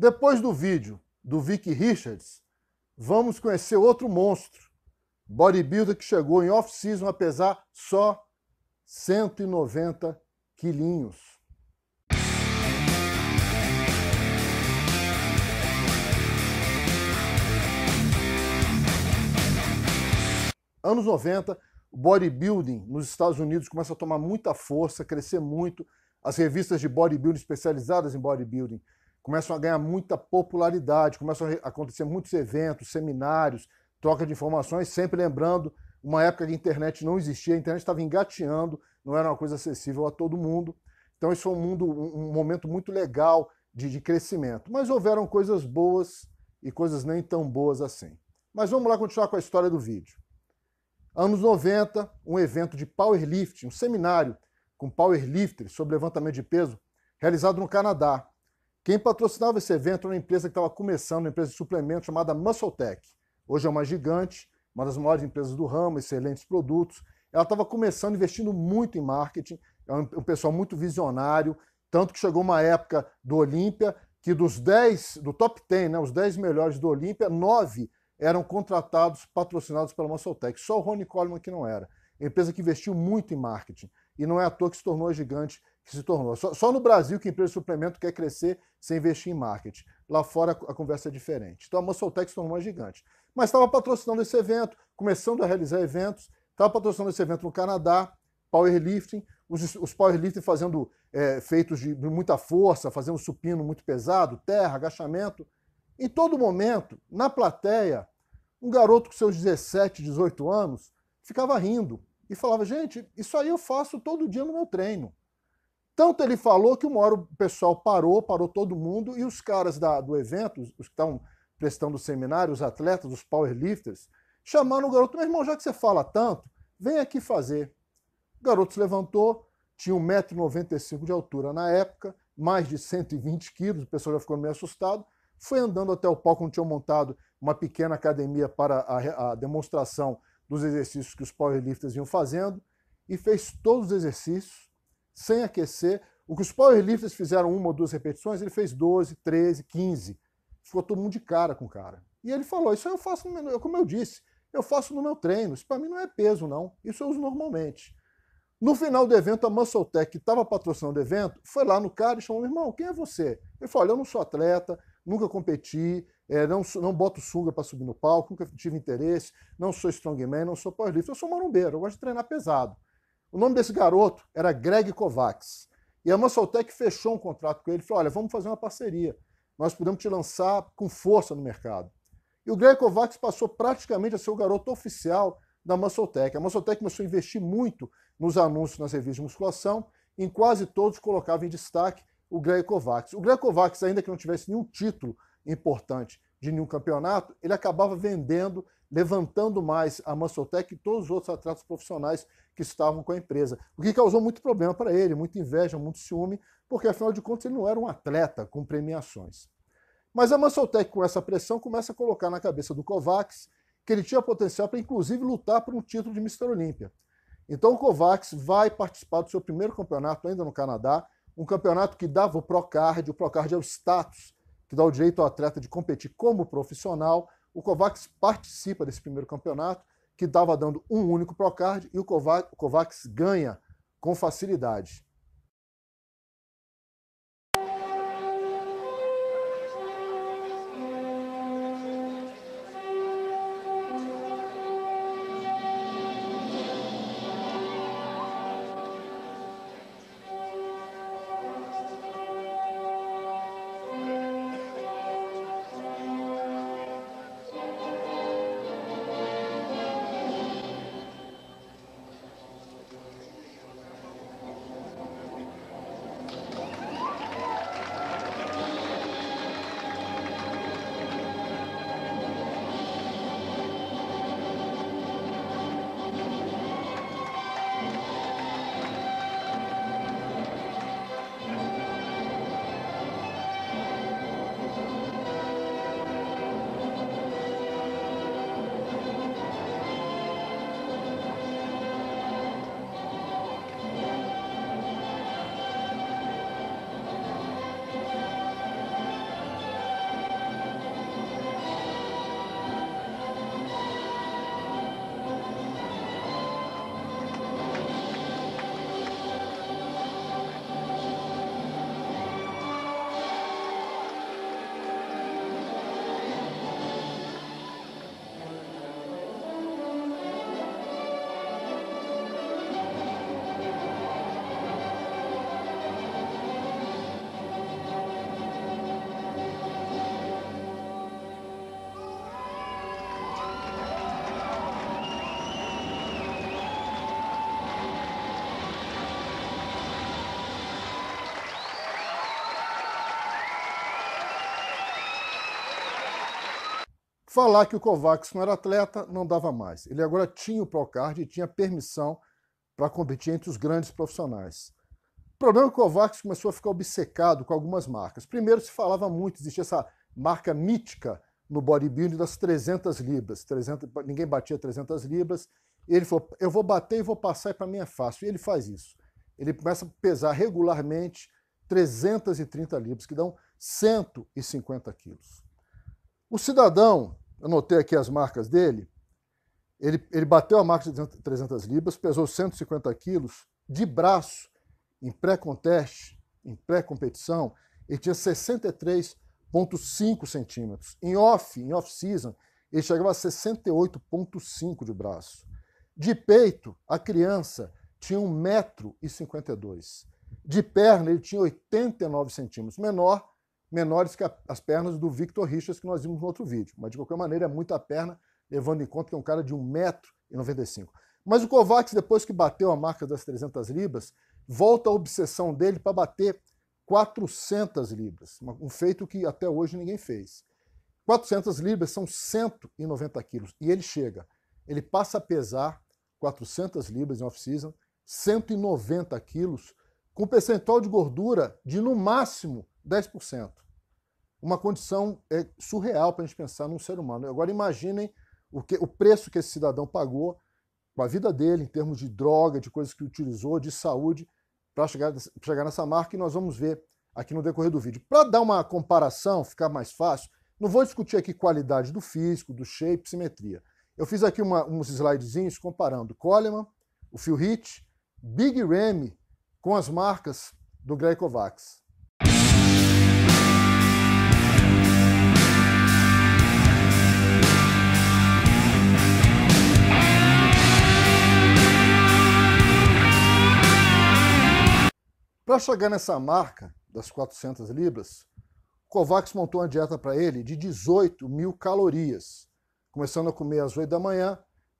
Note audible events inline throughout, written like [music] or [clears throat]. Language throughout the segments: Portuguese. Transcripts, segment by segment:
Depois do vídeo do Vic Richards, vamos conhecer outro monstro, bodybuilder que chegou em off-season a pesar só 190 quilinhos. Anos 90, o bodybuilding nos Estados Unidos começa a tomar muita força, crescer muito. As revistas de bodybuilding especializadas em bodybuilding começam a ganhar muita popularidade, começam a acontecer muitos eventos, seminários, troca de informações, sempre lembrando uma época que a internet não existia, a internet estava engateando, não era uma coisa acessível a todo mundo. Então, isso foi um, mundo, um momento muito legal de, de crescimento. Mas houveram coisas boas e coisas nem tão boas assim. Mas vamos lá continuar com a história do vídeo. Anos 90, um evento de powerlifting, um seminário com powerlifters sobre levantamento de peso, realizado no Canadá. Quem patrocinava esse evento era uma empresa que estava começando, uma empresa de suplementos chamada Muscletech. Hoje é uma gigante, uma das maiores empresas do ramo, excelentes produtos. Ela estava começando, investindo muito em marketing, é um, pessoal muito visionário, tanto que chegou uma época do Olímpia que dos 10, do top 10, né, os 10 melhores do Olímpia, 9 eram contratados, patrocinados pela Muscletech. Só o Rony Coleman que não era. empresa que investiu muito em marketing. E não é à toa que se tornou gigante que se tornou. Só, só, no Brasil que a empresa de suplemento quer crescer sem investir em marketing. Lá fora a conversa é diferente. Então a Muscletec se tornou uma gigante. Mas estava patrocinando esse evento, começando a realizar eventos, estava patrocinando esse evento no Canadá, powerlifting, os, os powerlifting fazendo é, feitos de muita força, fazendo supino muito pesado, terra, agachamento. Em todo momento, na plateia, um garoto com seus 17, 18 anos ficava rindo e falava: Gente, isso aí eu faço todo dia no meu treino. Tanto ele falou que uma hora o pessoal parou, parou todo mundo, e os caras da, do evento, os que estão prestando o seminário, os atletas, os powerlifters, chamaram o garoto, meu irmão, já que você fala tanto, vem aqui fazer. O garoto se levantou, tinha 1,95m de altura na época, mais de 120 quilos, o pessoal já ficou meio assustado, foi andando até o palco onde tinham montado uma pequena academia para a, a demonstração dos exercícios que os powerlifters iam fazendo, e fez todos os exercícios, sem aquecer. O que os powerlifters fizeram uma ou duas repetições, ele fez 12, 13, 15. Ficou todo mundo de cara com o cara. E ele falou: Isso eu faço, no meu, como eu disse, eu faço no meu treino. Isso para mim não é peso, não. Isso eu uso normalmente. No final do evento, a Muscle Tech, que estava patrocinando o evento, foi lá no cara e chamou: meu irmão, quem é você? Ele falou: Olha, eu não sou atleta, nunca competi, é, não, não boto sunga para subir no palco, nunca tive interesse, não sou strongman, não sou powerlifter, eu sou marombeiro, eu gosto de treinar pesado. O nome desse garoto era Greg Kovacs. E a Mansoltec fechou um contrato com ele e falou: olha, vamos fazer uma parceria. Nós podemos te lançar com força no mercado. E o Greg Kovacs passou praticamente a ser o garoto oficial da Mansoltec. A Mansoltec começou a investir muito nos anúncios nas revistas de musculação. Em quase todos colocava em destaque o Greg Kovacs. O Greg Kovacs, ainda que não tivesse nenhum título importante de nenhum campeonato, ele acabava vendendo, levantando mais a Mansotec e todos os outros atletas profissionais que estavam com a empresa. O que causou muito problema para ele, muita inveja, muito ciúme, porque afinal de contas ele não era um atleta com premiações. Mas a Mansotec, com essa pressão, começa a colocar na cabeça do Kovacs que ele tinha potencial para, inclusive, lutar por um título de Mr. Olímpia. Então o Kovacs vai participar do seu primeiro campeonato ainda no Canadá, um campeonato que dava o Procard, o Procard é o status que dá o direito ao atleta de competir como profissional. O Kovacs participa desse primeiro campeonato, que estava dando um único Procard, e o Kovacs, o Kovacs ganha com facilidade. Falar que o Kovacs não era atleta não dava mais. Ele agora tinha o Procard e tinha permissão para competir entre os grandes profissionais. O problema é que o Kovacs começou a ficar obcecado com algumas marcas. Primeiro se falava muito, existia essa marca mítica no bodybuilding das 300 libras. 300, ninguém batia 300 libras. Ele falou, eu vou bater e vou passar e para mim é fácil. E ele faz isso. Ele começa a pesar regularmente 330 libras, que dão 150 quilos. O cidadão, eu notei aqui as marcas dele, ele, ele bateu a marca de 300 libras, pesou 150 quilos, de braço, em pré-conteste, em pré-competição, ele tinha 63,5 centímetros. Em off, em off-season, ele chegava a 68,5 de braço. De peito, a criança tinha 1,52m. De perna, ele tinha 89 centímetros, menor menores que a, as pernas do Victor Richards que nós vimos no outro vídeo. Mas, de qualquer maneira, é muita perna, levando em conta que é um cara de 1,95m. Mas o Kovacs, depois que bateu a marca das 300 libras, volta a obsessão dele para bater 400 libras, um feito que até hoje ninguém fez. 400 libras são 190 quilos, e ele chega, ele passa a pesar 400 libras em off-season, 190 quilos, com percentual de gordura de no máximo 10%. Uma condição é, surreal para a gente pensar num ser humano. Agora imaginem o, que, o preço que esse cidadão pagou com a vida dele, em termos de droga, de coisas que utilizou, de saúde, para chegar, chegar nessa marca, e nós vamos ver aqui no decorrer do vídeo. Para dar uma comparação, ficar mais fácil, não vou discutir aqui qualidade do físico, do shape, simetria. Eu fiz aqui uma, uns slidezinhos comparando Coleman, o Phil Heath, Big Remy com as marcas do Grey Kovacs. Para chegar nessa marca das 400 libras, Kovacs montou uma dieta para ele de 18 mil calorias, começando a comer às 8 da manhã,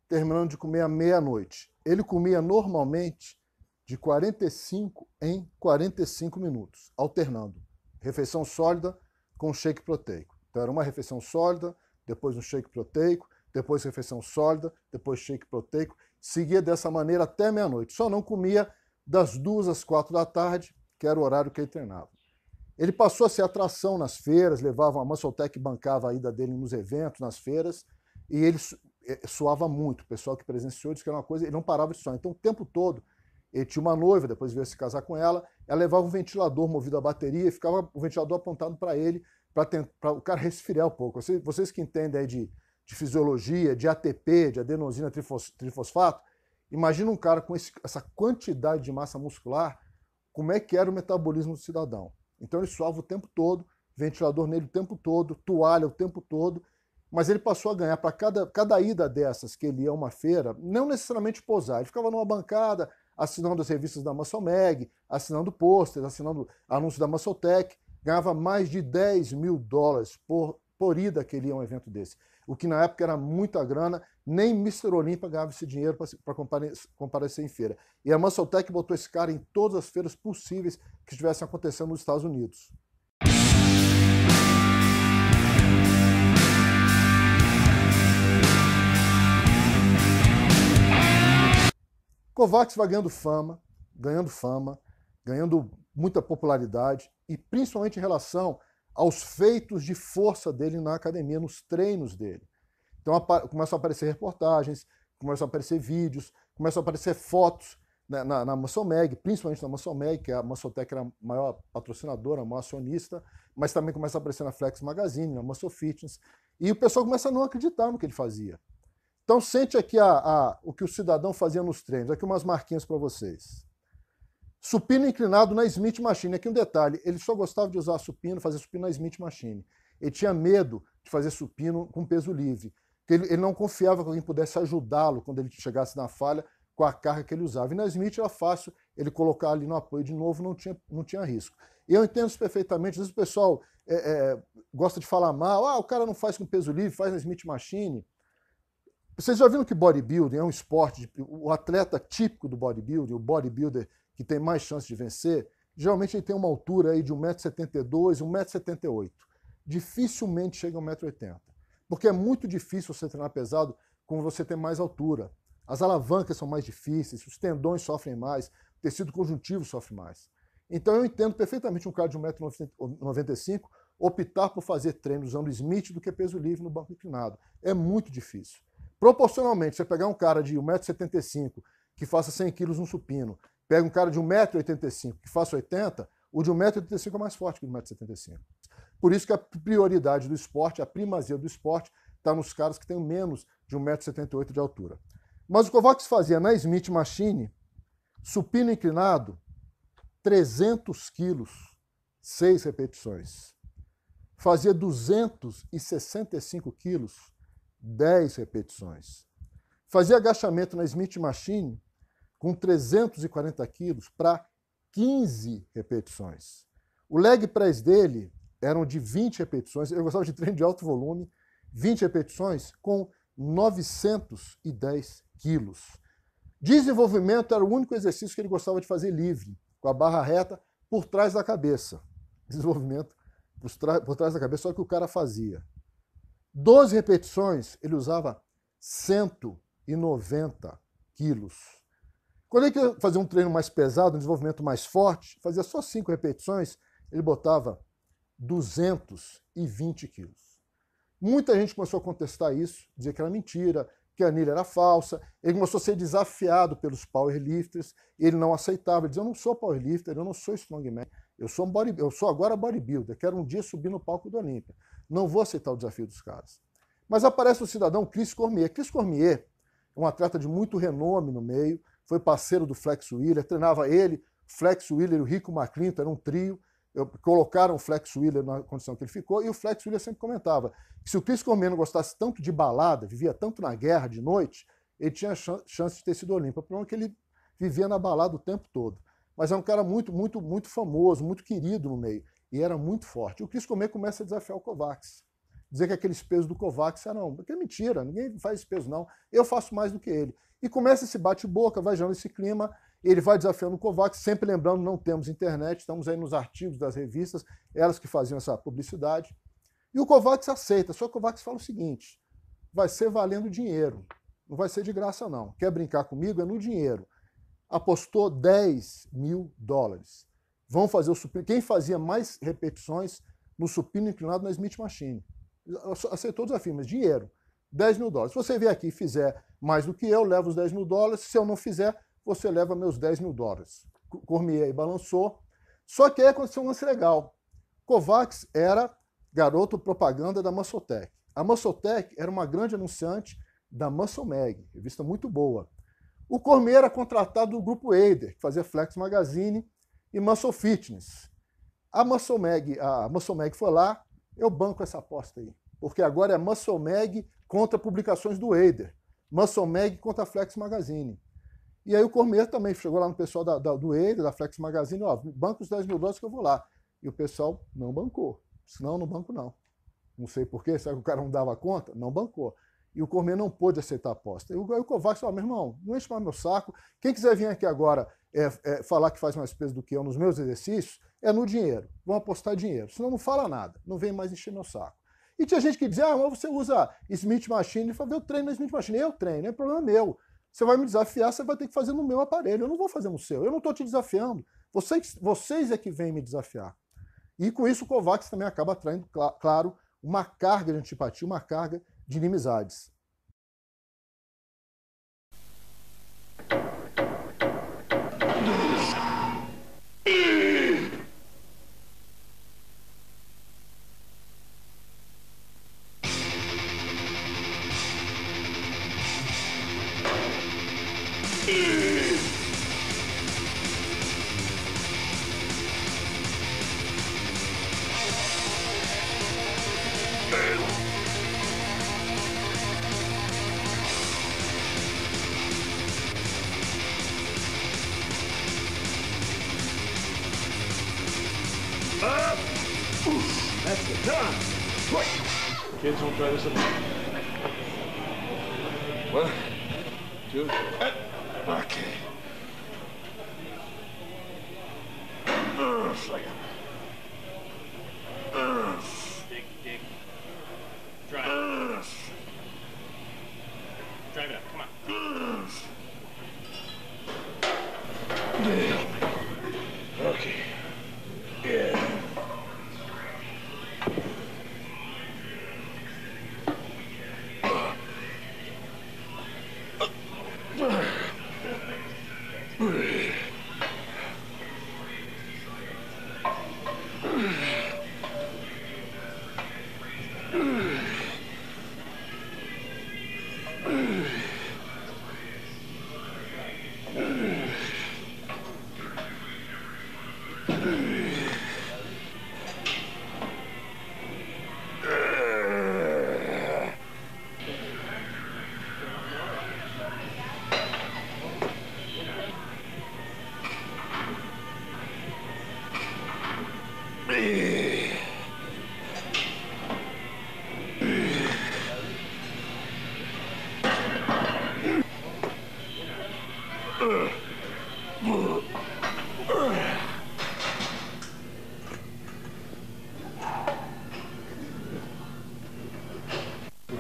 terminando de comer à meia-noite. Ele comia normalmente de 45 em 45 minutos, alternando refeição sólida com shake proteico. Então era uma refeição sólida, depois um shake proteico, depois refeição sólida, depois shake proteico. Seguia dessa maneira até meia-noite. Só não comia das duas às quatro da tarde, que era o horário que ele treinava. Ele passou a ser atração nas feiras, levava a Muscletech bancava a ida dele nos eventos, nas feiras, e ele eh, suava muito. O pessoal que presenciou disse que era uma coisa, ele não parava de suar. Então, o tempo todo, ele tinha uma noiva, depois veio se casar com ela, ela levava um ventilador movido a bateria e ficava o ventilador apontado para ele, para o cara resfriar um pouco. Vocês, vocês que entendem de, de fisiologia, de ATP, de adenosina trifos, trifosfato, Imagina um cara com esse, essa quantidade de massa muscular, como é que era o metabolismo do cidadão. Então ele suava o tempo todo, ventilador nele o tempo todo, toalha o tempo todo, mas ele passou a ganhar para cada, cada ida dessas que ele ia a uma feira, não necessariamente posar, ele ficava numa bancada assinando as revistas da Massomeg, assinando pôsteres, assinando anúncios da Massotec, ganhava mais de 10 mil dólares por, por ida que ele ia a um evento desse o que na época era muita grana, nem Mr. Olimpa ganhava esse dinheiro para comparecer, em feira. E a Muscletech botou esse cara em todas as feiras possíveis que estivessem acontecendo nos Estados Unidos. Kovacs vai ganhando fama, ganhando fama, ganhando muita popularidade e principalmente em relação aos feitos de força dele na academia, nos treinos dele. Então começam a aparecer reportagens, começam a aparecer vídeos, começam a aparecer fotos né, na, na principalmente na Mansomeg, que é a Mansotec era a maior patrocinadora, a maior acionista, mas também começa a aparecer na Flex Magazine, na Muscle Fitness, e o pessoal começa a não acreditar no que ele fazia. Então sente aqui a, a, o que o cidadão fazia nos treinos, aqui umas marquinhas para vocês. Supino inclinado na Smith Machine. Aqui um detalhe, ele só gostava de usar supino, fazer supino na Smith Machine. Ele tinha medo de fazer supino com peso livre. Ele, ele não confiava que alguém pudesse ajudá-lo quando ele chegasse na falha com a carga que ele usava. E na Smith era fácil ele colocar ali no apoio de novo, não tinha, não tinha risco. Eu entendo isso perfeitamente. Às vezes o pessoal é, é, gosta de falar mal, ah, o cara não faz com peso livre, faz na Smith Machine. Vocês já viram que bodybuilding é um esporte, de, o atleta típico do bodybuilding, o bodybuilder que tem mais chance de vencer, geralmente ele tem uma altura aí de 1,72m, 1,78m. Dificilmente chega a 1,80m. Porque é muito difícil você treinar pesado com você ter mais altura. As alavancas são mais difíceis, os tendões sofrem mais, o tecido conjuntivo sofre mais. Então eu entendo perfeitamente um cara de 1,95m optar por fazer treino usando Smith do que peso livre no banco inclinado. É muito difícil. Proporcionalmente, você pegar um cara de 1,75m que faça 100 quilos no supino Pega um cara de 1,85m que faça 80, o de 1,85m é mais forte que o de 1,75m. Por isso que a prioridade do esporte, a primazia do esporte, está nos caras que têm menos de 1,78m de altura. Mas o Kovacs fazia na Smith Machine, supino inclinado, 300 quilos, 6 repetições. Fazia 265 quilos, 10 repetições. Fazia agachamento na Smith Machine, com 340 quilos para 15 repetições. O leg press dele eram de 20 repetições, eu gostava de treino de alto volume, 20 repetições com 910 quilos. Desenvolvimento era o único exercício que ele gostava de fazer livre, com a barra reta por trás da cabeça. Desenvolvimento por, por trás da cabeça, só que o cara fazia. 12 repetições, ele usava 190 quilos. Quando ele queria fazer um treino mais pesado, um desenvolvimento mais forte, fazia só cinco repetições, ele botava 220 quilos. Muita gente começou a contestar isso, dizer que era mentira, que a anilha era falsa. Ele começou a ser desafiado pelos powerlifters, ele não aceitava, ele dizia, eu não sou powerlifter, eu não sou strongman, eu sou, um body, eu sou agora bodybuilder, quero um dia subir no palco do Olímpia. Não vou aceitar o desafio dos caras. Mas aparece o cidadão Chris Cormier. Chris Cormier é um atleta de muito renome no meio, foi parceiro do Flex Wheeler, treinava ele, Flex Wheeler e o Rico McClinton, era um trio, colocaram o Flex Wheeler na condição que ele ficou, e o Flex Wheeler sempre comentava que se o Chris Comer não gostasse tanto de balada, vivia tanto na guerra de noite, ele tinha chance de ter sido olímpico. O problema é que ele vivia na balada o tempo todo. Mas é um cara muito, muito, muito famoso, muito querido no meio, e era muito forte. O Chris Comer começa a desafiar o Kovacs dizer que é aqueles pesos do Kovacs eram. Porque é mentira, ninguém faz esse peso, não. Eu faço mais do que ele. E começa esse bate-boca, vai gerando esse clima. Ele vai desafiando o Kovacs, sempre lembrando, não temos internet, estamos aí nos artigos das revistas, elas que faziam essa publicidade. E o Kovacs aceita, só que o Kovacs fala o seguinte: vai ser valendo dinheiro, não vai ser de graça, não. Quer brincar comigo? É no dinheiro. Apostou 10 mil dólares. Vão fazer o supino. Quem fazia mais repetições no supino inclinado na Smith Machine? aceitou o desafio, mas dinheiro, 10 mil dólares. Se você vier aqui e fizer mais do que eu, leva os 10 mil dólares. Se eu não fizer, você leva meus 10 mil dólares. Cormier aí balançou. Só que aí aconteceu um lance legal. Kovacs era garoto propaganda da Massotech. A Massotech era uma grande anunciante da Mansomag, revista muito boa. O Cormier era contratado do grupo Eider, que fazia Flex Magazine e Muscle Fitness. A Muscle Mag, a Muscle Mag foi lá, eu banco essa aposta aí. Porque agora é Musclemag contra publicações do Eider. Musclemag contra Flex Magazine. E aí o Cormier também chegou lá no pessoal da, da, do Eider, da Flex Magazine, ó, banco os 10 mil dólares que eu vou lá. E o pessoal não bancou. Senão, não banco não. Não sei porquê, será que o cara não dava conta? Não bancou. E o Cormier não pôde aceitar a aposta. E o, Kovács falou, ah, meu irmão, não enche mais meu saco. Quem quiser vir aqui agora é, é, falar que faz mais peso do que eu nos meus exercícios, é no dinheiro. Vão apostar dinheiro. Senão não fala nada. Não vem mais encher meu saco. E tinha gente que dizia, ah, mas você usa Smith Machine. Ele falou, eu treino na Smith Machine. Eu treino, é problema meu. Você vai me desafiar, você vai ter que fazer no meu aparelho. Eu não vou fazer no seu. Eu não estou te desafiando. Vocês, vocês é que vêm me desafiar. E com isso o Kovács também acaba atraindo, claro, uma carga de antipatia, uma carga de inimizades. try this one. One, two, uh, okay. Uh, Mm-hmm. [clears throat]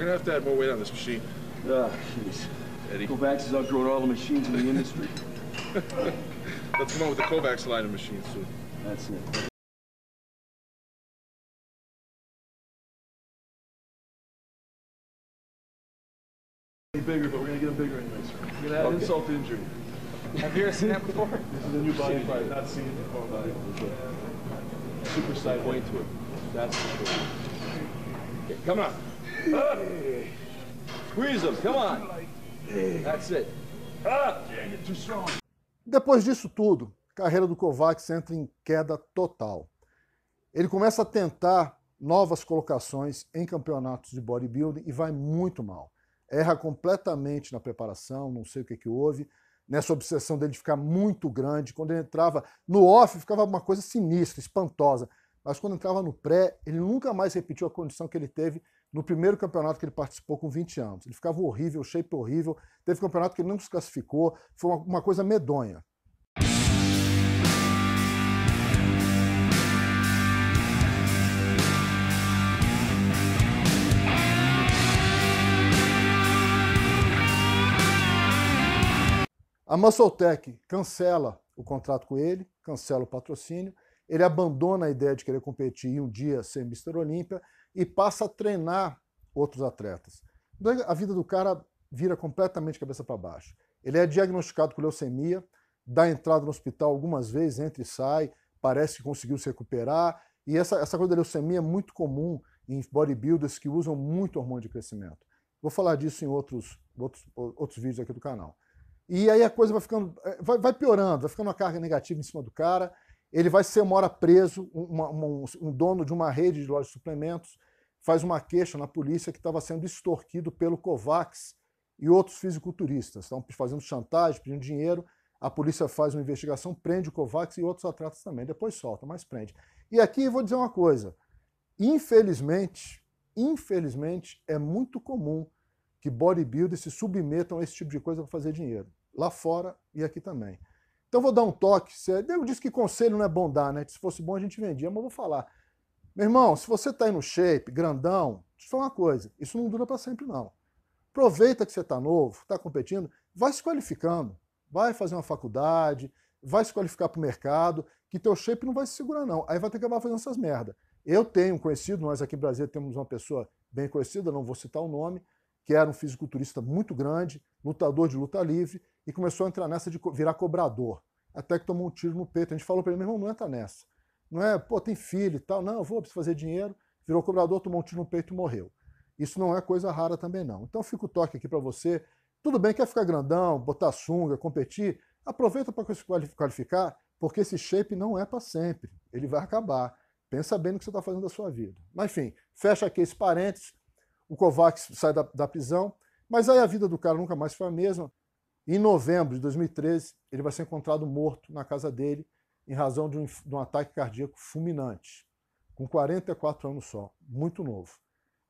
We're gonna have to add more weight on this machine. Ah, oh, jeez. Eddie. Kovacs has outgrown all the machines in the industry. [laughs] [laughs] Let's come up with the Kovacs line of machines soon. That's it. Bigger, but we're gonna get them bigger anyways. We're gonna add okay. insult to injury. Have you ever seen that before? [laughs] this is a new body. I've not seen it before. Uh, super side weight to it. That's for sure. Okay, come on. Squeeze come on. That's it. Ah, Depois disso tudo, a carreira do Kovacs entra em queda total. Ele começa a tentar novas colocações em campeonatos de bodybuilding e vai muito mal. Erra completamente na preparação, não sei o que, que houve, nessa obsessão dele de ficar muito grande. Quando ele entrava no off, ficava uma coisa sinistra, espantosa. Mas quando entrava no pré, ele nunca mais repetiu a condição que ele teve no primeiro campeonato que ele participou com 20 anos. Ele ficava horrível, shape horrível. Teve campeonato que ele não se classificou, foi uma, uma coisa medonha. A Muscletech cancela o contrato com ele, cancela o patrocínio, ele abandona a ideia de querer competir e um dia ser Mr. Olímpia e passa a treinar outros atletas. Então, a vida do cara vira completamente cabeça para baixo. Ele é diagnosticado com leucemia, dá entrada no hospital algumas vezes, entra e sai, parece que conseguiu se recuperar. E essa, essa coisa da leucemia é muito comum em bodybuilders que usam muito hormônio de crescimento. Vou falar disso em outros, outros, outros vídeos aqui do canal. E aí a coisa vai ficando, eh, vai, vai piorando, vai ficando uma carga negativa em cima do cara. Ele vai ser mora preso, uma, uma, um, dono de uma rede de lojas de suplementos faz uma queixa na polícia que estava sendo extorquido pelo Kovacs e outros fisiculturistas. estão fazendo chantagem, pedindo dinheiro. A polícia faz uma investigação, prende o Kovacs e outros atletas também. Depois solta, mas prende. E aqui vou dizer uma coisa. Infelizmente, infelizmente, é muito comum que bodybuilders se submetam a esse tipo de coisa para fazer dinheiro. Lá fora e aqui também. Então vou dar um toque. Eu disse que conselho não é bom dar, né? se fosse bom a gente vendia, mas vou falar. Meu irmão, se você está aí no shape, grandão, deixa eu falar uma coisa, isso não dura para sempre não. Aproveita que você está novo, está competindo, vai se qualificando, vai fazer uma faculdade, vai se qualificar para o mercado, que teu shape não vai se segurar não. Aí vai ter que acabar fazendo essas merda. Eu tenho um conhecido, nós aqui no Brasil temos uma pessoa bem conhecida, não vou citar o nome, que era um fisiculturista muito grande, lutador de luta livre, e começou a entrar nessa de virar cobrador. Até que tomou um tiro no peito. A gente falou para ele, meu irmão, não entra nessa. Não é, pô, tem filho e tal. Não, eu vou, preciso fazer dinheiro. Virou cobrador, tomou um tiro no peito e morreu. Isso não é coisa rara também, não. Então fica o toque aqui para você. Tudo bem, quer ficar grandão, botar sunga, competir? Aproveita para se qualificar, porque esse shape não é para sempre. Ele vai acabar. Pensa bem no que você está fazendo da sua vida. Mas enfim, fecha aqui esse parênteses. O Kovacs sai da, da prisão, mas aí a vida do cara nunca mais foi a mesma. Em novembro de 2013, ele vai ser encontrado morto na casa dele em razão de um, de um ataque cardíaco fulminante, com 44 anos só, muito novo.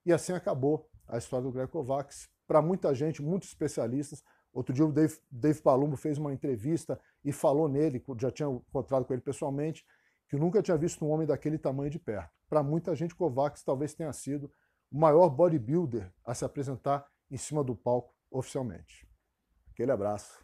E assim acabou a história do Greg Kovacs. Para muita gente, muitos especialistas, outro dia o Dave, Dave Palumbo fez uma entrevista e falou nele, já tinha encontrado com ele pessoalmente, que nunca tinha visto um homem daquele tamanho de perto. Para muita gente, Kovacs talvez tenha sido o maior bodybuilder a se apresentar em cima do palco oficialmente. Aquele abraço.